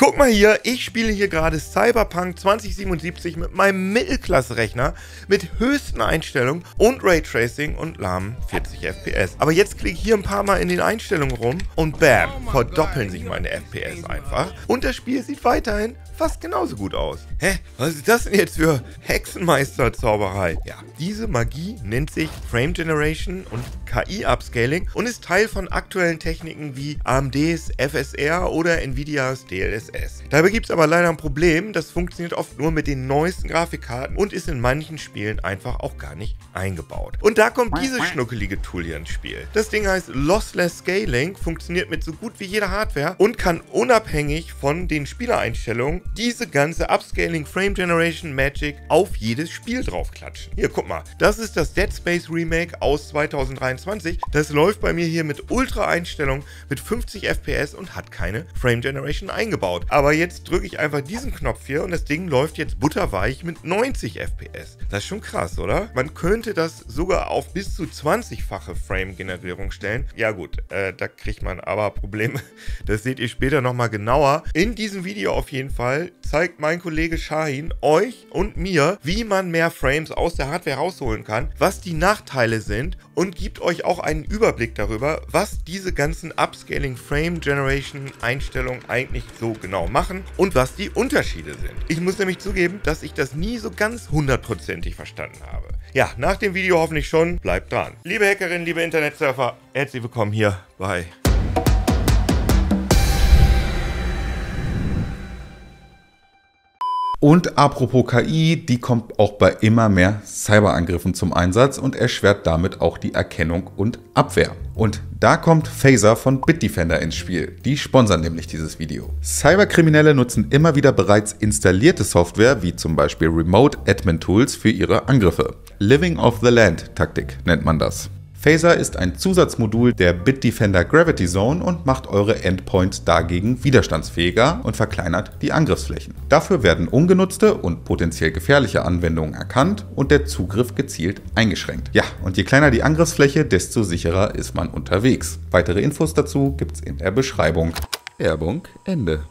Guck mal hier, ich spiele hier gerade Cyberpunk 2077 mit meinem Mittelklasse-Rechner mit höchsten Einstellungen und Raytracing und lahmen 40 FPS. Aber jetzt klicke ich hier ein paar Mal in den Einstellungen rum und bam, oh verdoppeln sich meine FPS einfach. Und das Spiel sieht weiterhin fast genauso gut aus. Hä? Was ist das denn jetzt für Hexenmeister-Zauberei? Ja, diese Magie nennt sich Frame Generation und KI-Upscaling und ist Teil von aktuellen Techniken wie AMDs FSR oder Nvidias DLSS. Dabei gibt es aber leider ein Problem, das funktioniert oft nur mit den neuesten Grafikkarten und ist in manchen Spielen einfach auch gar nicht eingebaut. Und da kommt dieses schnuckelige Tool hier ins Spiel. Das Ding heißt Lossless Scaling, funktioniert mit so gut wie jeder Hardware und kann unabhängig von den Spielereinstellungen diese ganze Upscaling Frame Generation Magic auf jedes Spiel draufklatschen. Hier, guck mal, das ist das Dead Space Remake aus 2023. Das läuft bei mir hier mit Ultra-Einstellung, mit 50 FPS und hat keine Frame Generation eingebaut. Aber jetzt drücke ich einfach diesen Knopf hier und das Ding läuft jetzt butterweich mit 90 FPS. Das ist schon krass, oder? Man könnte das sogar auf bis zu 20-fache Frame-Generierung stellen. Ja gut, äh, da kriegt man aber Probleme. Das seht ihr später nochmal genauer. In diesem Video auf jeden Fall Mal zeigt mein Kollege Shahin euch und mir, wie man mehr Frames aus der Hardware rausholen kann, was die Nachteile sind und gibt euch auch einen Überblick darüber, was diese ganzen Upscaling Frame Generation Einstellungen eigentlich so genau machen und was die Unterschiede sind. Ich muss nämlich zugeben, dass ich das nie so ganz hundertprozentig verstanden habe. Ja, nach dem Video hoffentlich schon. Bleibt dran. Liebe Hackerinnen, liebe Internetsurfer, herzlich willkommen hier bei Und apropos KI, die kommt auch bei immer mehr Cyberangriffen zum Einsatz und erschwert damit auch die Erkennung und Abwehr. Und da kommt Phaser von Bitdefender ins Spiel. Die sponsern nämlich dieses Video. Cyberkriminelle nutzen immer wieder bereits installierte Software, wie zum Beispiel Remote Admin Tools, für ihre Angriffe. Living of the Land Taktik nennt man das. Phaser ist ein Zusatzmodul der Bitdefender Gravity Zone und macht eure Endpoints dagegen widerstandsfähiger und verkleinert die Angriffsflächen. Dafür werden ungenutzte und potenziell gefährliche Anwendungen erkannt und der Zugriff gezielt eingeschränkt. Ja, und je kleiner die Angriffsfläche, desto sicherer ist man unterwegs. Weitere Infos dazu gibt's in der Beschreibung. Werbung Ende.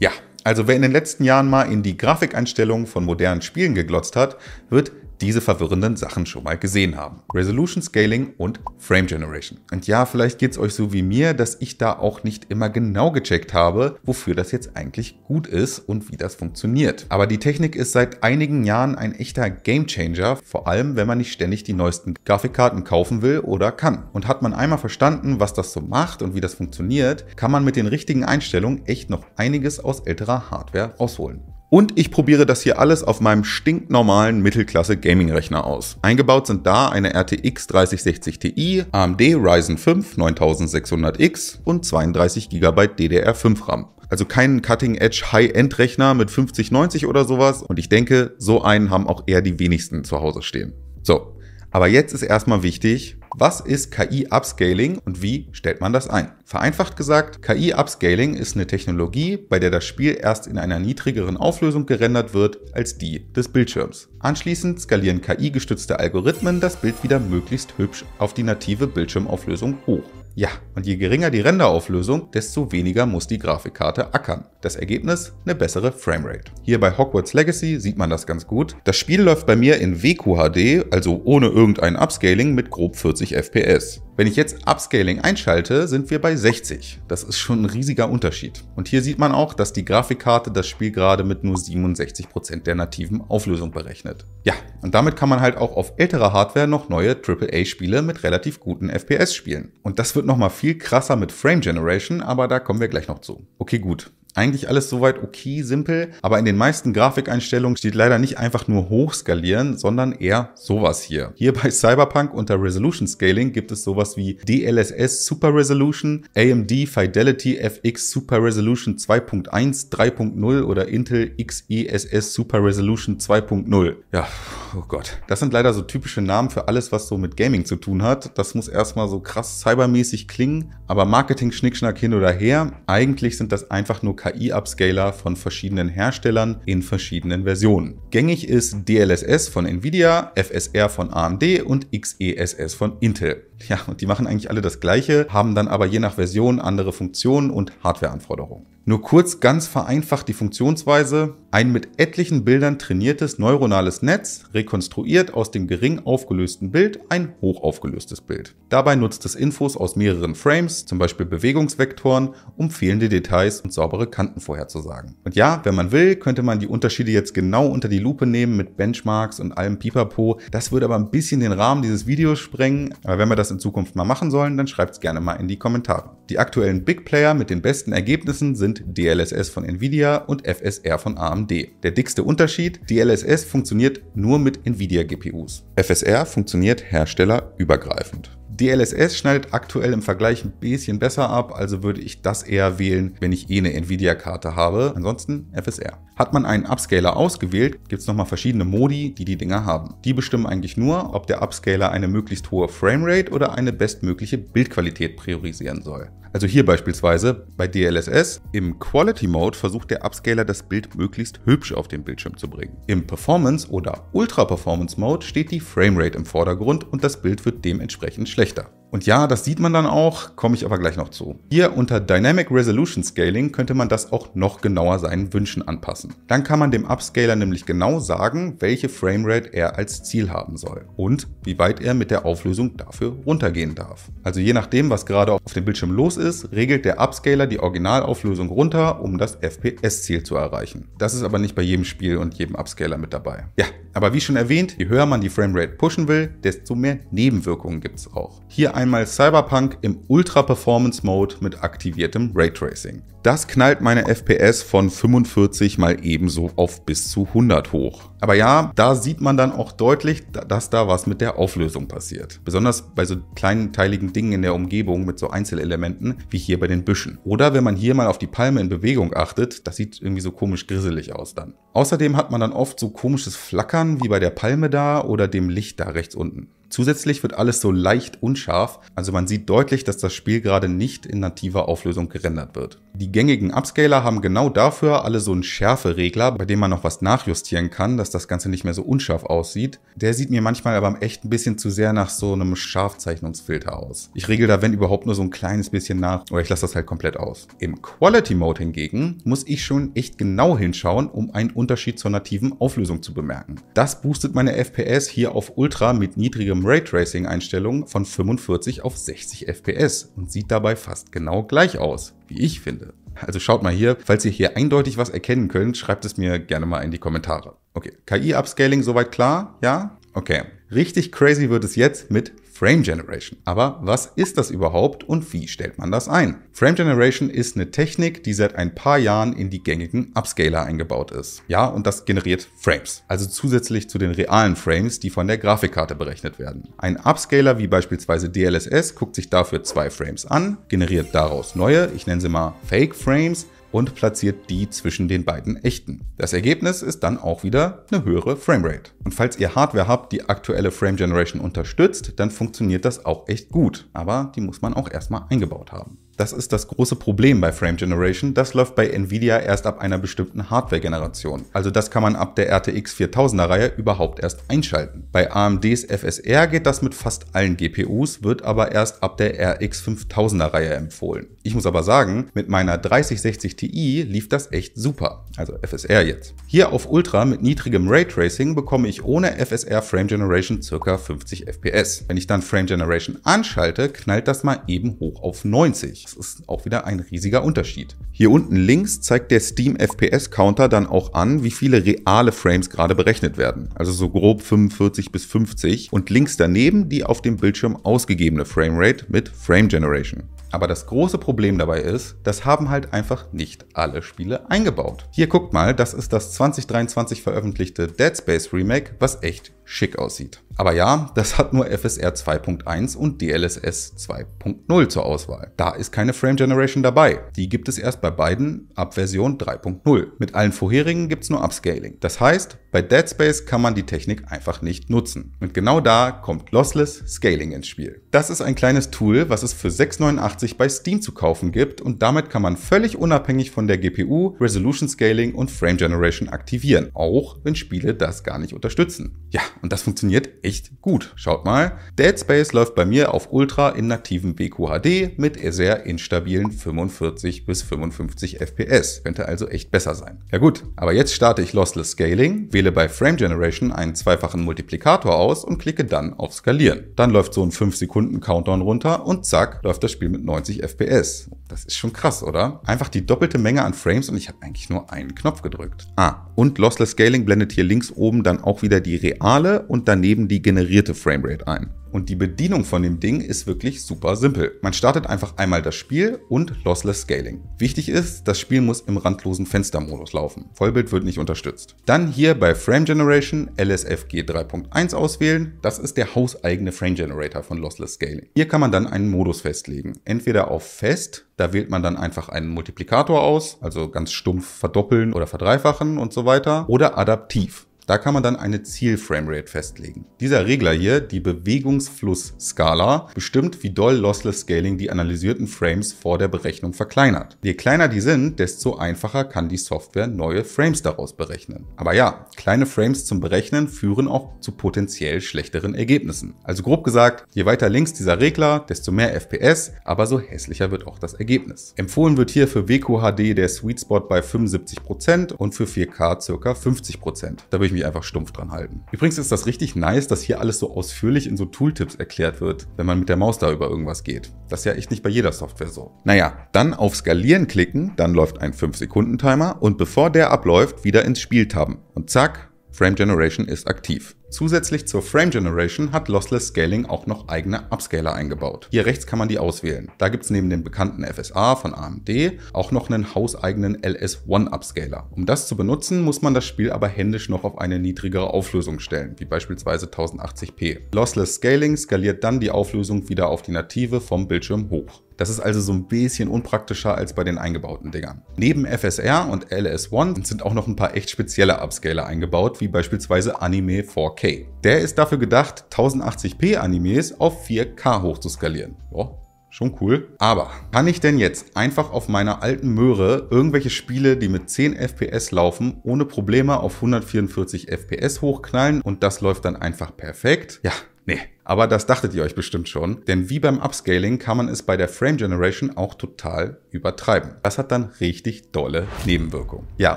Ja, also wer in den letzten Jahren mal in die Grafikeinstellungen von modernen Spielen geglotzt hat, wird diese verwirrenden Sachen schon mal gesehen haben. Resolution Scaling und Frame Generation. Und ja, vielleicht geht es euch so wie mir, dass ich da auch nicht immer genau gecheckt habe, wofür das jetzt eigentlich gut ist und wie das funktioniert. Aber die Technik ist seit einigen Jahren ein echter Game Changer, vor allem wenn man nicht ständig die neuesten Grafikkarten kaufen will oder kann. Und hat man einmal verstanden, was das so macht und wie das funktioniert, kann man mit den richtigen Einstellungen echt noch einiges aus älterer Hardware rausholen. Und ich probiere das hier alles auf meinem stinknormalen Mittelklasse Gaming-Rechner aus. Eingebaut sind da eine RTX 3060 Ti, AMD Ryzen 5 9600X und 32 GB DDR5 RAM. Also keinen Cutting-Edge High-End-Rechner mit 5090 oder sowas. Und ich denke, so einen haben auch eher die wenigsten zu Hause stehen. So, aber jetzt ist erstmal wichtig, was ist KI-Upscaling und wie stellt man das ein? Vereinfacht gesagt, KI-Upscaling ist eine Technologie, bei der das Spiel erst in einer niedrigeren Auflösung gerendert wird als die des Bildschirms. Anschließend skalieren KI-gestützte Algorithmen das Bild wieder möglichst hübsch auf die native Bildschirmauflösung hoch. Ja, und je geringer die Renderauflösung, desto weniger muss die Grafikkarte ackern. Das Ergebnis? Eine bessere Framerate. Hier bei Hogwarts Legacy sieht man das ganz gut. Das Spiel läuft bei mir in WQHD, also ohne irgendein Upscaling mit grob 40 FPS. Wenn ich jetzt Upscaling einschalte, sind wir bei 60. Das ist schon ein riesiger Unterschied. Und hier sieht man auch, dass die Grafikkarte das Spiel gerade mit nur 67% Prozent der nativen Auflösung berechnet. Ja, und damit kann man halt auch auf älterer Hardware noch neue AAA-Spiele mit relativ guten FPS spielen. Und das wird nochmal viel krasser mit Frame Generation, aber da kommen wir gleich noch zu. Okay, gut. Eigentlich alles soweit okay, simpel, aber in den meisten Grafikeinstellungen steht leider nicht einfach nur hochskalieren, sondern eher sowas hier. Hier bei Cyberpunk unter Resolution Scaling gibt es sowas wie DLSS Super Resolution, AMD Fidelity FX Super Resolution 2.1, 3.0 oder Intel XESS Super Resolution 2.0. Ja, oh Gott. Das sind leider so typische Namen für alles, was so mit Gaming zu tun hat. Das muss erstmal so krass cybermäßig klingen, aber Marketing-Schnickschnack hin oder her. Eigentlich sind das einfach nur KI-Upscaler von verschiedenen Herstellern in verschiedenen Versionen. Gängig ist DLSS von Nvidia, FSR von AMD und XESS von Intel. Ja, und die machen eigentlich alle das Gleiche, haben dann aber je nach Version andere Funktionen und Hardwareanforderungen. Nur kurz ganz vereinfacht die Funktionsweise. Ein mit etlichen Bildern trainiertes neuronales Netz rekonstruiert aus dem gering aufgelösten Bild ein hoch aufgelöstes Bild. Dabei nutzt es Infos aus mehreren Frames, zum Beispiel Bewegungsvektoren, um fehlende Details und saubere Kanten vorherzusagen. Und ja, wenn man will, könnte man die Unterschiede jetzt genau unter die Lupe nehmen mit Benchmarks und allem Pipapo. Das würde aber ein bisschen den Rahmen dieses Videos sprengen. Aber wenn wir das das in Zukunft mal machen sollen, dann schreibt es gerne mal in die Kommentare. Die aktuellen Big Player mit den besten Ergebnissen sind DLSS von Nvidia und FSR von AMD. Der dickste Unterschied, DLSS funktioniert nur mit Nvidia GPUs. FSR funktioniert herstellerübergreifend. DLSS schneidet aktuell im Vergleich ein bisschen besser ab, also würde ich das eher wählen, wenn ich eh eine Nvidia-Karte habe. Ansonsten FSR. Hat man einen Upscaler ausgewählt, gibt es nochmal verschiedene Modi, die die Dinger haben. Die bestimmen eigentlich nur, ob der Upscaler eine möglichst hohe Framerate oder eine bestmögliche Bildqualität priorisieren soll. Also hier beispielsweise bei DLSS. Im Quality Mode versucht der Upscaler das Bild möglichst hübsch auf den Bildschirm zu bringen. Im Performance oder Ultra Performance Mode steht die Framerate im Vordergrund und das Bild wird dementsprechend schlechter. Geschlechter. Und ja, das sieht man dann auch, komme ich aber gleich noch zu. Hier unter Dynamic Resolution Scaling könnte man das auch noch genauer seinen Wünschen anpassen. Dann kann man dem Upscaler nämlich genau sagen, welche Framerate er als Ziel haben soll und wie weit er mit der Auflösung dafür runtergehen darf. Also je nachdem, was gerade auf dem Bildschirm los ist, regelt der Upscaler die Originalauflösung runter, um das FPS-Ziel zu erreichen. Das ist aber nicht bei jedem Spiel und jedem Upscaler mit dabei. Ja, aber wie schon erwähnt, je höher man die Framerate pushen will, desto mehr Nebenwirkungen gibt es auch. Hier einmal Cyberpunk im Ultra Performance Mode mit aktiviertem Raytracing. Das knallt meine FPS von 45 mal ebenso auf bis zu 100 hoch. Aber ja, da sieht man dann auch deutlich, dass da was mit der Auflösung passiert. Besonders bei so kleinteiligen Dingen in der Umgebung mit so Einzelelementen, wie hier bei den Büschen. Oder wenn man hier mal auf die Palme in Bewegung achtet, das sieht irgendwie so komisch grisselig aus dann. Außerdem hat man dann oft so komisches Flackern wie bei der Palme da oder dem Licht da rechts unten. Zusätzlich wird alles so leicht unscharf, also man sieht deutlich, dass das Spiel gerade nicht in nativer Auflösung gerendert wird. Die gängigen Upscaler haben genau dafür alle so einen Schärferegler, bei dem man noch was nachjustieren kann, dass das Ganze nicht mehr so unscharf aussieht. Der sieht mir manchmal aber echt ein bisschen zu sehr nach so einem Scharfzeichnungsfilter aus. Ich regel da wenn überhaupt nur so ein kleines bisschen nach oder ich lasse das halt komplett aus. Im Quality Mode hingegen muss ich schon echt genau hinschauen, um einen Unterschied zur nativen Auflösung zu bemerken. Das boostet meine FPS hier auf Ultra mit niedrigem Raytracing Einstellungen von 45 auf 60 FPS und sieht dabei fast genau gleich aus, wie ich finde. Also schaut mal hier, falls ihr hier eindeutig was erkennen könnt, schreibt es mir gerne mal in die Kommentare. Okay, KI-Upscaling soweit klar? Ja? Okay. Richtig crazy wird es jetzt mit Frame Generation. Aber was ist das überhaupt und wie stellt man das ein? Frame Generation ist eine Technik, die seit ein paar Jahren in die gängigen Upscaler eingebaut ist. Ja, und das generiert Frames, also zusätzlich zu den realen Frames, die von der Grafikkarte berechnet werden. Ein Upscaler wie beispielsweise DLSS guckt sich dafür zwei Frames an, generiert daraus neue, ich nenne sie mal Fake Frames, und platziert die zwischen den beiden echten. Das Ergebnis ist dann auch wieder eine höhere Framerate. Und falls ihr Hardware habt, die aktuelle Frame Generation unterstützt, dann funktioniert das auch echt gut. Aber die muss man auch erstmal eingebaut haben das ist das große Problem bei Frame Generation. Das läuft bei Nvidia erst ab einer bestimmten Hardware-Generation. Also das kann man ab der RTX 4000er-Reihe überhaupt erst einschalten. Bei AMDs FSR geht das mit fast allen GPUs, wird aber erst ab der RX 5000er-Reihe empfohlen. Ich muss aber sagen, mit meiner 3060 Ti lief das echt super also FSR jetzt. Hier auf Ultra mit niedrigem Raytracing bekomme ich ohne FSR Frame Generation ca. 50 FPS. Wenn ich dann Frame Generation anschalte, knallt das mal eben hoch auf 90. Das ist auch wieder ein riesiger Unterschied. Hier unten links zeigt der Steam FPS Counter dann auch an, wie viele reale Frames gerade berechnet werden. Also so grob 45 bis 50 und links daneben die auf dem Bildschirm ausgegebene Frame Rate mit Frame Generation. Aber das große Problem dabei ist, das haben halt einfach nicht alle Spiele eingebaut. Hier guckt mal, das ist das 2023 veröffentlichte Dead Space Remake, was echt schick aussieht. Aber ja, das hat nur FSR 2.1 und DLSS 2.0 zur Auswahl. Da ist keine Frame Generation dabei. Die gibt es erst bei beiden ab Version 3.0. Mit allen vorherigen gibt es nur Upscaling. Das heißt, bei Dead Space kann man die Technik einfach nicht nutzen. Und genau da kommt Lossless Scaling ins Spiel. Das ist ein kleines Tool, was es für 6,89 bei Steam zu kaufen gibt und damit kann man völlig unabhängig von der GPU Resolution Scaling Scaling und Frame Generation aktivieren, auch wenn Spiele das gar nicht unterstützen. Ja, und das funktioniert echt gut. Schaut mal, Dead Space läuft bei mir auf Ultra in nativem BQHD mit sehr instabilen 45 bis 55 FPS. Könnte also echt besser sein. Ja gut, aber jetzt starte ich Lossless Scaling, wähle bei Frame Generation einen zweifachen Multiplikator aus und klicke dann auf Skalieren. Dann läuft so ein 5 Sekunden Countdown runter und zack, läuft das Spiel mit 90 FPS. Das ist schon krass, oder? Einfach die doppelte Menge an Frames und ich habe eigentlich nur ein einen Knopf gedrückt. Ah, und Lossless Scaling blendet hier links oben dann auch wieder die reale und daneben die generierte Framerate ein. Und die Bedienung von dem Ding ist wirklich super simpel. Man startet einfach einmal das Spiel und Lossless Scaling. Wichtig ist, das Spiel muss im randlosen Fenstermodus laufen. Vollbild wird nicht unterstützt. Dann hier bei Frame Generation LSFG 3.1 auswählen. Das ist der hauseigene Frame Generator von Lossless Scaling. Hier kann man dann einen Modus festlegen. Entweder auf Fest, da wählt man dann einfach einen Multiplikator aus, also ganz stumpf verdoppeln oder verdreifachen und so weiter. Oder adaptiv. Da kann man dann eine Ziel-Framerate festlegen. Dieser Regler hier, die Bewegungsflussskala, bestimmt, wie doll Lossless Scaling die analysierten Frames vor der Berechnung verkleinert. Je kleiner die sind, desto einfacher kann die Software neue Frames daraus berechnen. Aber ja, kleine Frames zum Berechnen führen auch zu potenziell schlechteren Ergebnissen. Also grob gesagt, je weiter links dieser Regler, desto mehr FPS, aber so hässlicher wird auch das Ergebnis. Empfohlen wird hier für WQHD der Sweet Spot bei 75% und für 4K ca. 50%. Dadurch ich mich einfach stumpf dran halten. Übrigens ist das richtig nice, dass hier alles so ausführlich in so Tooltips erklärt wird, wenn man mit der Maus da über irgendwas geht. Das ist ja echt nicht bei jeder Software so. Naja, dann auf Skalieren klicken, dann läuft ein 5-Sekunden-Timer und bevor der abläuft, wieder ins Spiel tabben. Und zack, Frame Generation ist aktiv. Zusätzlich zur Frame Generation hat Lossless Scaling auch noch eigene Upscaler eingebaut. Hier rechts kann man die auswählen. Da gibt es neben den bekannten FSA von AMD auch noch einen hauseigenen LS1 Upscaler. Um das zu benutzen, muss man das Spiel aber händisch noch auf eine niedrigere Auflösung stellen, wie beispielsweise 1080p. Lossless Scaling skaliert dann die Auflösung wieder auf die native vom Bildschirm hoch. Das ist also so ein bisschen unpraktischer als bei den eingebauten Dingern. Neben FSR und LS1 sind auch noch ein paar echt spezielle Upscaler eingebaut, wie beispielsweise Anime 4K. Der ist dafür gedacht, 1080p Animes auf 4K hochzuskalieren. Ja, Schon cool. Aber kann ich denn jetzt einfach auf meiner alten Möhre irgendwelche Spiele, die mit 10 FPS laufen, ohne Probleme auf 144 FPS hochknallen und das läuft dann einfach perfekt? Ja, nee. Aber das dachtet ihr euch bestimmt schon, denn wie beim Upscaling kann man es bei der Frame Generation auch total übertreiben. Das hat dann richtig dolle Nebenwirkungen. Ja,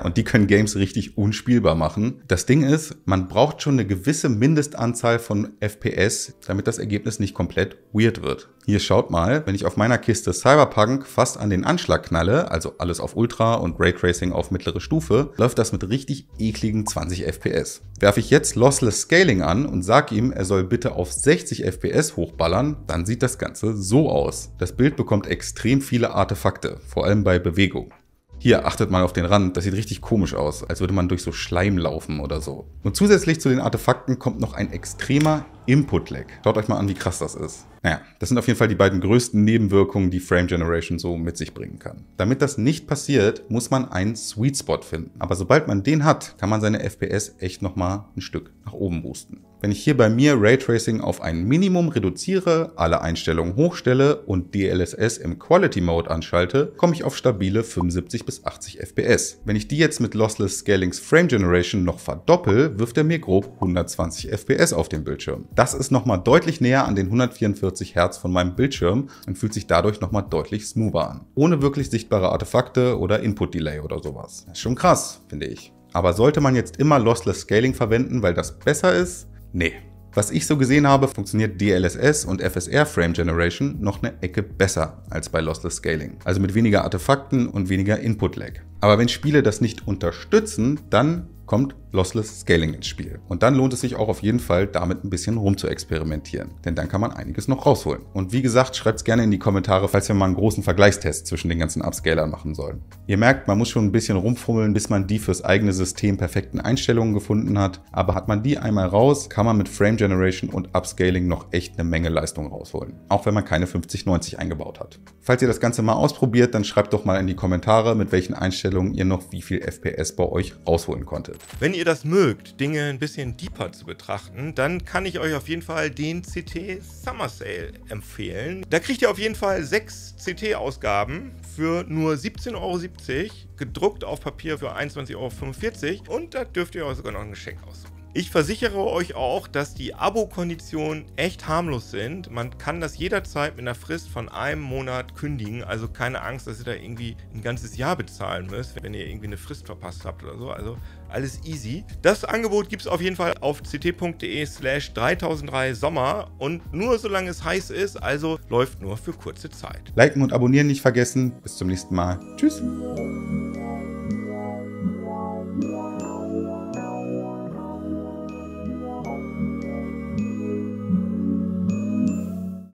und die können Games richtig unspielbar machen. Das Ding ist, man braucht schon eine gewisse Mindestanzahl von FPS, damit das Ergebnis nicht komplett weird wird. Hier schaut mal, wenn ich auf meiner Kiste Cyberpunk fast an den Anschlag knalle, also alles auf Ultra und Raytracing auf mittlere Stufe, läuft das mit richtig ekligen 20 FPS. Werfe ich jetzt Lossless Scaling an und sage ihm, er soll bitte auf 60 60 FPS hochballern, dann sieht das Ganze so aus. Das Bild bekommt extrem viele Artefakte, vor allem bei Bewegung. Hier, achtet mal auf den Rand, das sieht richtig komisch aus, als würde man durch so Schleim laufen oder so. Und zusätzlich zu den Artefakten kommt noch ein extremer Input-Lag. Schaut euch mal an, wie krass das ist. Naja, das sind auf jeden Fall die beiden größten Nebenwirkungen, die Frame Generation so mit sich bringen kann. Damit das nicht passiert, muss man einen Sweet Spot finden. Aber sobald man den hat, kann man seine FPS echt nochmal ein Stück nach oben boosten. Wenn ich hier bei mir Raytracing auf ein Minimum reduziere, alle Einstellungen hochstelle und DLSS im Quality Mode anschalte, komme ich auf stabile 75 bis 80 FPS. Wenn ich die jetzt mit Lossless Scalings Frame Generation noch verdoppel, wirft er mir grob 120 FPS auf den Bildschirm. Das ist nochmal deutlich näher an den 144 Hertz von meinem Bildschirm und fühlt sich dadurch nochmal deutlich smoother an. Ohne wirklich sichtbare Artefakte oder Input-Delay oder sowas. Das ist schon krass, finde ich. Aber sollte man jetzt immer Lossless Scaling verwenden, weil das besser ist? Nee. Was ich so gesehen habe, funktioniert DLSS und FSR Frame Generation noch eine Ecke besser als bei Lossless Scaling. Also mit weniger Artefakten und weniger Input-Lag. Aber wenn Spiele das nicht unterstützen, dann kommt Lossless Scaling ins Spiel. Und dann lohnt es sich auch auf jeden Fall, damit ein bisschen rum zu experimentieren. denn dann kann man einiges noch rausholen. Und wie gesagt, schreibt es gerne in die Kommentare, falls wir mal einen großen Vergleichstest zwischen den ganzen Upscalern machen sollen. Ihr merkt, man muss schon ein bisschen rumfummeln, bis man die fürs eigene System perfekten Einstellungen gefunden hat, aber hat man die einmal raus, kann man mit Frame Generation und Upscaling noch echt eine Menge Leistung rausholen, auch wenn man keine 5090 eingebaut hat. Falls ihr das Ganze mal ausprobiert, dann schreibt doch mal in die Kommentare, mit welchen Einstellungen ihr noch wie viel FPS bei euch rausholen konntet. Wenn ihr ihr das mögt, Dinge ein bisschen deeper zu betrachten, dann kann ich euch auf jeden Fall den CT Summer Sale empfehlen. Da kriegt ihr auf jeden Fall sechs CT-Ausgaben für nur 17,70 Euro, gedruckt auf Papier für 21,45 Euro und da dürft ihr euch sogar noch ein Geschenk aussuchen. Ich versichere euch auch, dass die Abo-Konditionen echt harmlos sind. Man kann das jederzeit mit einer Frist von einem Monat kündigen. Also keine Angst, dass ihr da irgendwie ein ganzes Jahr bezahlen müsst, wenn ihr irgendwie eine Frist verpasst habt oder so. Also alles easy. Das Angebot gibt es auf jeden Fall auf ct.de slash 3003 Sommer und nur solange es heiß ist, also läuft nur für kurze Zeit. Liken und abonnieren nicht vergessen. Bis zum nächsten Mal. Tschüss.